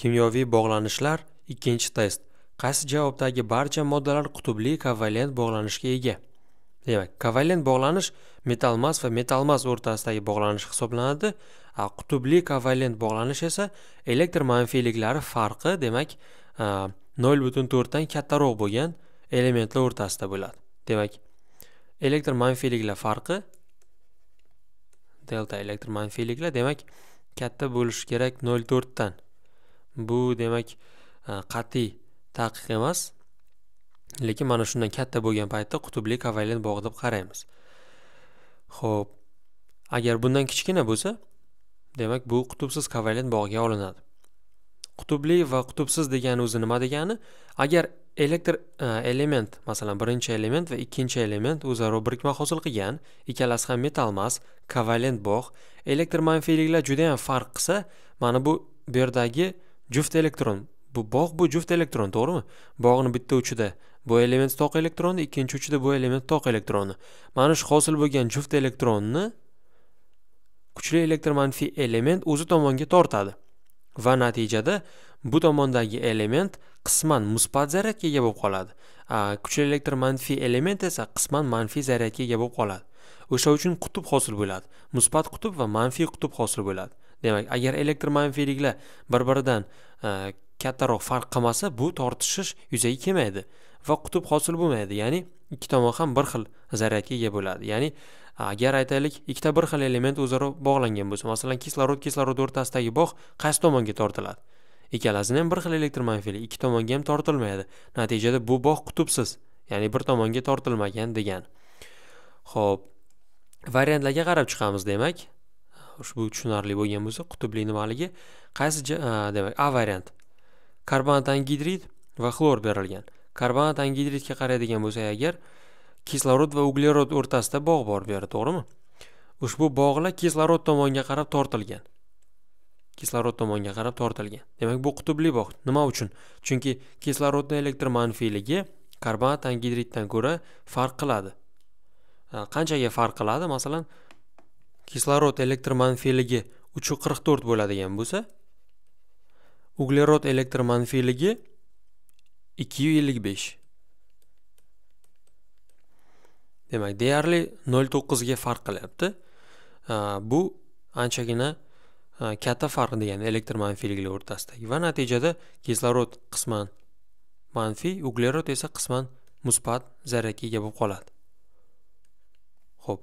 kimyoviy bog'lanishlar ikkinchi test qaysi javobdagi barcha moddalar qutbli kovalent bog'lanishga ega demak kovalent bog'lanish metalmas va metalmas o'rtasidagi bog'lanish hisoblanadi a qutbli kovalent bog'lanish esa elektr manfiyliklari farqi demak nol butun to'rtdan kattaroq bo'lgan elementlar o'rtasida bo'ladi demak elektr manfiyliklar farqi delta elektr manfiyliklar demak katta bo'lishi kerak 0.4 dan bu demak e, qat'iy taqiq emas lekin mana shundan katta bo'lgan paytda qutubli kovalent bog' deb qaraymiz ho'p agar bundan kichkina bo'lsa demak bu qutubsiz kovalent bog'ga olinadi qutubli va qutubsiz degani o'zi nima degani agar elektr e, element masalan birinchi element va ikkinchi element o'zaro birikma hosil qilgan ikkalasi ham metall emas kovalent bog' elektr manfiyliklar juda yam farq qilsa mana bu bu yerdagi juft elektron bu bog' bu juft elektron to'g'rimi bog'ni bitta uchida bu element toq elektroni ikkinchi uchida bu element toq elektroni mana shu hosil bo'lgan juft elektronni kuchli elektromanfiy element o'zi tomonga tortadi va natijada bu tomondagi element qisman musbat zaryadga ega bo'lib qoladi kuchli elektromanfiy element esa qisman manfiy zaryadga ega bo'lib qoladi o'sha uchun qutb hosil bo'ladi musbat qutb va manfiy qutb hosil bo'ladi demak agar elektr manfiyliklar bir biridan e, kattaroq farq qilmasa bu tortishish yuzaga kelmaydi va qutb hosil bo'lmaydi ya'ni ikki tomon ham bir xil zaryadga ega bo'ladi ya'ni agar aytaylik ikkita bir xil element o'zaro bog'langan bo'lsa masalan kislorod kislorod o'rtasidagi bog' qaysi tomonga tortiladi ikkalasini ham bir xil elektr manfiylik ikki tomonga ham tortilmaydi natijada bu bog' qutubsiz ya'ni bir tomonga tortilmagan degan ho'p variantlarga qarab chiqamiz demak ushbu tushunarli bo'lgan bo'lsa qutbli nimaligi qaysi demak a variant karbonat angidrid va xlor berilgan karbonat angidridga qaraydigan bo'lsak agar kislorod va uglerod o'rtasida bog' bor bu yerda to'g'rimi ushbu bog'lar kislorod tomonga qarab tortilgan kislorod tomonga qarab tortilgan demak bu qutbli bog' nima uchun chunki kislorodni elektr manfiyligi karbonat angidriddan ko'ra farq qiladi qanchaga farq qiladi masalan kislorod elektr manfiyligi 3.44 bo'ladigan bo'lsa uglerod elektr manfiyligi 255 demak deyarli 0.9 ga farq qilyapti bu anchagina katta farq degani elektr manfiyliklar o'rtasidagi va natijada kislorod qisman manfiy uglerod esa qisman musbat zaryadga ega bo'lib qoladi xo'p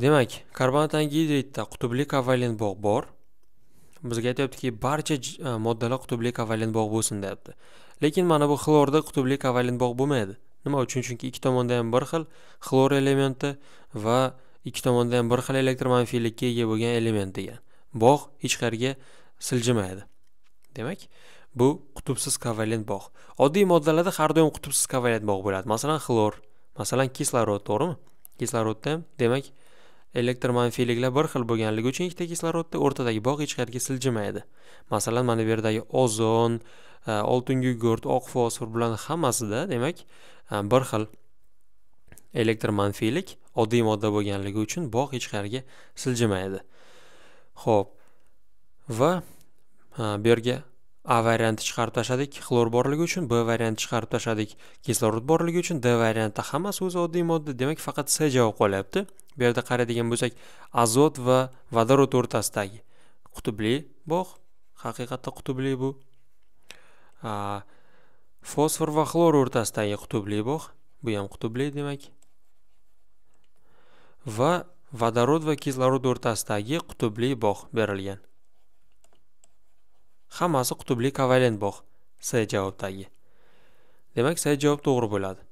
demak karbonat angidridda qutubli kovalent bog' bor bizga aytyaptiki barcha e, moddalar qutubli kovalent bog' bo'lsin deyapti lekin mana bu xlorda qutubli kovalent bog' bo'lmaydi nima uchun chunki ikki tomonda ham bir xil xlor elementi va ikki tomonda ham bir xil elektr manfiylikka ega bo'lgan element degan bog' hech qayerga siljimaydi demak bu qutubsiz kovalent bog' oddiy moddalarda har doim qutubsiz kovalent bog' bo'ladi masalan xlor masalan kislorod to'g'rimi kislorodda ham demak elektr manfiyliklar bir xil bo'lganligi uchun ikkita kislorodda o'rtadagi bog' hech qayerga siljimaydi masalan mana bu yerdagi ozon e, oltin gugurt oq fosfor bularni hammasida demak e, bir xil elektr manfiylik oddiy modda bo'lganligi uchun bog' hech qayerga siljimaydi ho'p va e, bu yerga a variantni chiqarib tashladik xlor borligi uchun b variantni chiqarib tashladik kislorod borligi uchun d variantda hammasi o'zi oddiy modda demak faqat c javob qolyapti bu yerda qaraydigan bo'lsak azot va vodorod o'rtasidagi qutubli bog' haqiqatda qutubli bu a, fosfor va xlor o'rtasidagi qutubli bog' bu ham qutubli demak va vodorod va kislorod o'rtasidagi qutubli bog' berilgan hammasi qutbli bog' c javobdagi demak c javob to'g'ri bo'ladi